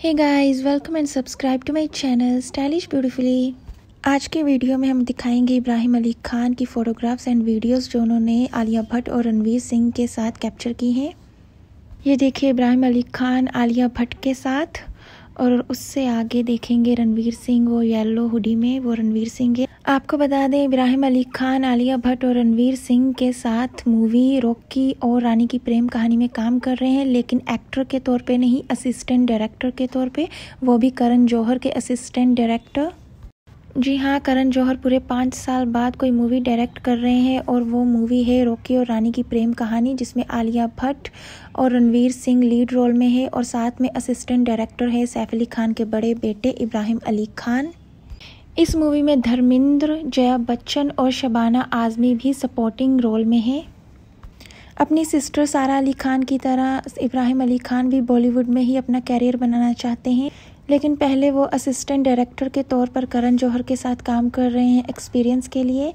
hey guys welcome and subscribe to my channel stylish beautifully आज के video में हम दिखाएंगे इब्राहिम अली खान की फ़ोटोग्राफ्स एंड वीडियोस जो उन्होंने आलिया भट्ट और रणवीर सिंह के साथ कैप्चर की हैं ये देखिए इब्राहिम अली खान आलिया भट्ट के साथ और उससे आगे देखेंगे रणवीर सिंह वो येलो हुडी में वो रणवीर सिंह है आपको बता दें इब्राहिम अली खान आलिया भट्ट और रणवीर सिंह के साथ मूवी रॉकी और रानी की प्रेम कहानी में काम कर रहे हैं लेकिन एक्टर के तौर पे नहीं असिस्टेंट डायरेक्टर के तौर पे वो भी करण जौहर के असिस्टेंट डायरेक्टर जी हाँ करण जौहर पूरे पाँच साल बाद कोई मूवी डायरेक्ट कर रहे हैं और वो मूवी है रोकी और रानी की प्रेम कहानी जिसमें आलिया भट्ट और रणवीर सिंह लीड रोल में है और साथ में असिस्टेंट डायरेक्टर है सैफ अली खान के बड़े बेटे इब्राहिम अली खान इस मूवी में धर्मेंद्र जया बच्चन और शबाना आज़मी भी सपोर्टिंग रोल में हैं अपनी सिस्टर सारा अली खान की तरह इब्राहिम अली खान भी बॉलीवुड में ही अपना कैरियर बनाना चाहते हैं लेकिन पहले वो असिस्टेंट डायरेक्टर के तौर पर करण जौहर के साथ काम कर रहे हैं एक्सपीरियंस के लिए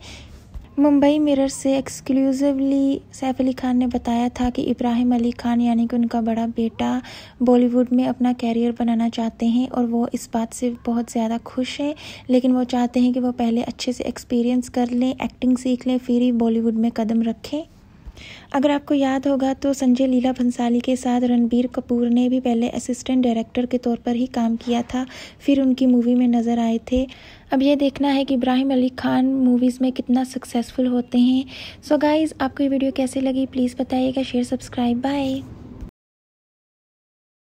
मुंबई मिरर से एक्सक्लूसिवली सैफ अली खान ने बताया था कि इब्राहिम अली खान यानी कि उनका बड़ा बेटा बॉलीवुड में अपना कैरियर बनाना चाहते हैं और वो इस बात से बहुत ज़्यादा खुश हैं लेकिन वो चाहते हैं कि वो पहले अच्छे से एक्सपीरियंस कर लें एक्टिंग सीख लें फिर ही बॉलीवुड में कदम रखें अगर आपको याद होगा तो संजय लीला भंसाली के साथ रणबीर कपूर ने भी पहले असिस्टेंट डायरेक्टर के तौर पर ही काम किया था फिर उनकी मूवी में नज़र आए थे अब यह देखना है कि इब्राहिम अली खान मूवीज़ में कितना सक्सेसफुल होते हैं सो so गाइज़ आपको ये वीडियो कैसे लगी प्लीज़ बताइएगा शेयर सब्सक्राइब बाय